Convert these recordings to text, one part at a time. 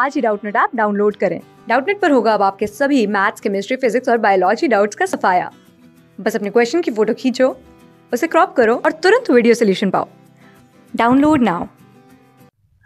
आज ही Doubtnut app download करें डाउटनेट पर होगा अब आपके सभी मैथ्स केमिस्ट्री फिजिक्स और बायोलॉजी डाउट्स का सफाया बस अपने क्वेश्चन की फोटो खींचो उसे क्रॉप करो और तुरंत वीडियो सोल्यूशन पाओ download now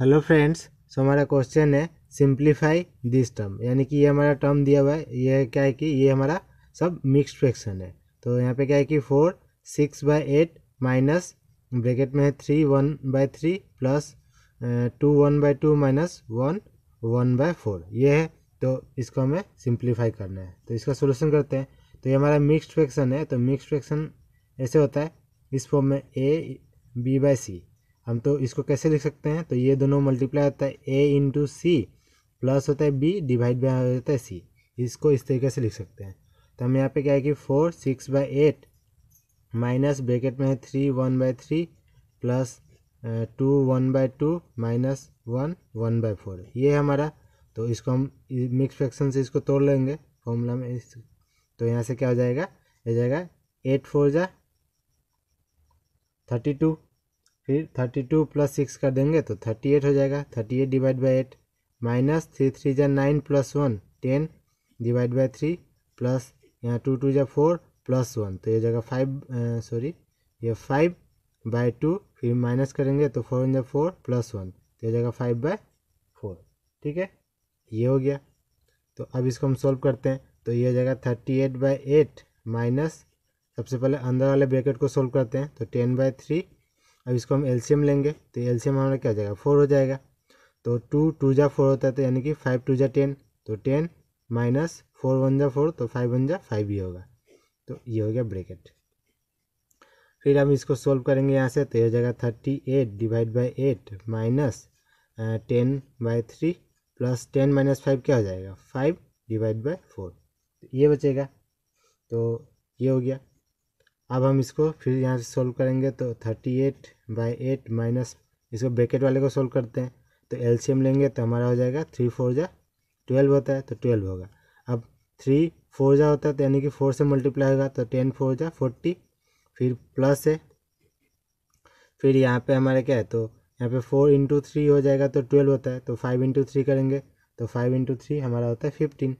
hello friends so हमारा क्वेश्चन है सिंप्लीफाई दिस टर्म यानी कि ये हमारा टर्म दिया हुआ है ये क्या है कि ये हमारा सब मिक्स्ड फ्रैक्शन है तो यहाँ पे क्या है कि four six by eight minus bracket में है three one by three plus two one by two minus one one by four ये है तो इसको हमें सिंप्लीफाई करना है तो इसका सोल्यूशन करते हैं तो ये हमारा मिक्स फ्रैक्शन है तो मिक्स फ्रैक्शन ऐसे होता है इस फॉर्म में ए बी बाय सी हम तो इसको कैसे लिख सकते हैं तो ये दोनों मल्टीप्लाई होता है ए इंटू सी प्लस होता है बी डिवाइड बाय होता है सी इसको इस तरीके से लिख सकते हैं तो हम यहाँ पे क्या है कि four six by eight minus bracket में है three one by three plus two one by two minus one one by four ये हमारा तो इसको हम मिक्स फ्रैक्शन से इसको तोड़ लेंगे फॉर्मूला में इस तो यहाँ से क्या हो जाएगा हो जाएगा एट फोर जा थर्टी टू फिर थर्टी टू प्लस सिक्स कर देंगे तो थर्टी एट हो जाएगा thirty eight divide by eight minus three three जा nine plus one ten divide by three plus यहाँ टू टू जा फोर प्लस वन तो ये जगह फाइव सॉरी ये फाइव बाय टू फिर माइनस करेंगे तो फोर इंजा फोर प्लस वन तो हो जाएगा फाइव बाय फोर ठीक है ये हो गया तो अब इसको हम सॉल्व करते हैं तो ये हो जाएगा thirty eight by eight minus सबसे पहले अंदर वाले ब्रैकेट को सोल्व करते हैं तो टेन बाय थ्री अब इसको हम एलसीएम लेंगे तो एलसीएम हमारा क्या हो जाएगा फोर हो जाएगा तो टू टू जा फोर होता है तो यानी कि फाइव टू जा टेन तो टेन माइनस फोर वन जा फोर तो फाइव वन जा फाइव ही होगा तो ये हो गया ब्रैकेट फिर हम इसको सोल्व करेंगे यहाँ से तो यह जाएगा thirty eight divide by eight minus ten by three plus ten minus five क्या हो जाएगा फाइव डिवाइड बाई फोर तो ये बचेगा तो ये हो गया अब हम इसको फिर यहाँ से सोल्व करेंगे तो thirty eight by eight minus इसको ब्रैकेट वाले को सोल्व करते हैं तो एलसीएम लेंगे तो हमारा हो जाएगा थ्री फोर जा ट्वेल्व होता है तो ट्वेल्व होगा अब थ्री फोर जा होता है तो यानी कि फोर से मल्टीप्लाई होगा तो टेन फोर जा फोर्टी फिर प्लस है फिर यहाँ पे हमारा क्या है तो यहाँ पे फोर इंटू थ्री हो जाएगा तो ट्वेल्व होता है तो फाइव इंटू थ्री करेंगे तो फाइव इंटू थ्री हमारा होता है फिफ्टीन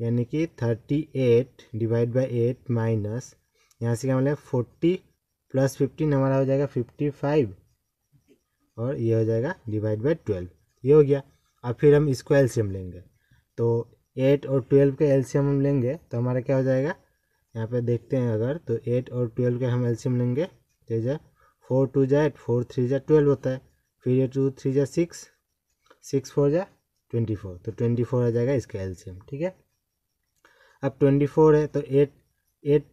यानी कि thirty eight divide by eight minus यहाँ से क्या मतलब फोर्टी प्लस फिफ्टीन हमारा हो जाएगा फिफ्टी फाइव और ये हो जाएगा डिवाइड बाई ट्वेल्व ये हो गया अब फिर हम इसको एल्शियम लेंगे तो एट और ट्वेल्व का एल्शियम हम लेंगे तो हमारा क्या हो जाएगा यहाँ पे देखते हैं अगर तो एट और ट्वेल्व के हम एल्सियम लेंगे तो ये फोर टू जाए एट फोर थ्री जाए ट्वेल्व होता है फिर ये टू थ्री जाए सिक्स सिक्स फोर जाए ट्वेंटी फोर तो ट्वेंटी फोर आ जाएगा इसका एल्सियम ठीक है अब ट्वेंटी फोर है तो एट एट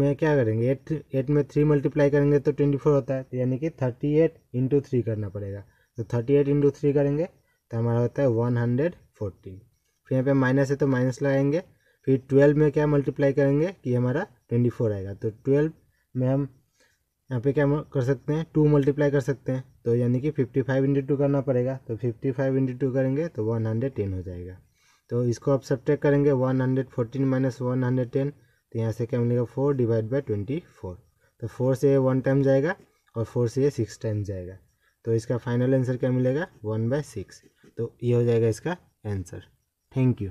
में क्या करेंगे एट एट में थ्री मल्टीप्लाई करेंगे तो ट्वेंटी फोर होता है तो यानी कि थर्टी एट इंटू थ्री करना पड़ेगा तो थर्टी एट इंटू थ्री करेंगे तो हमारा होता है वन हंड्रेड फोर्टी फिर यहाँ पे माइनस है तो माइनस लगाएंगे फिर ट्वेल्व में क्या मल्टीप्लाई करेंगे कि हमारा ट्वेंटी फोर आएगा तो ट्वेल्व में हम यहाँ पे क्या कर सकते हैं टू मल्टीप्लाई कर सकते हैं तो यानी कि फिफ्टी फाइव इंटू टू करना पड़ेगा तो फिफ्टी फाइव इंटू टू करेंगे तो वन हंड्रेड टेन हो जाएगा तो इसको आप सब्ट्रैक्ट करेंगे one hundred fourteen minus one hundred ten तो यहाँ से क्या मिलेगा four divide by twenty four तो फोर से ये वन टाइम जाएगा और फोर से ये सिक्स टाइम जाएगा तो इसका फाइनल आंसर क्या मिलेगा वन बाय सिक्स तो ये हो जाएगा इसका आंसर थैंक यू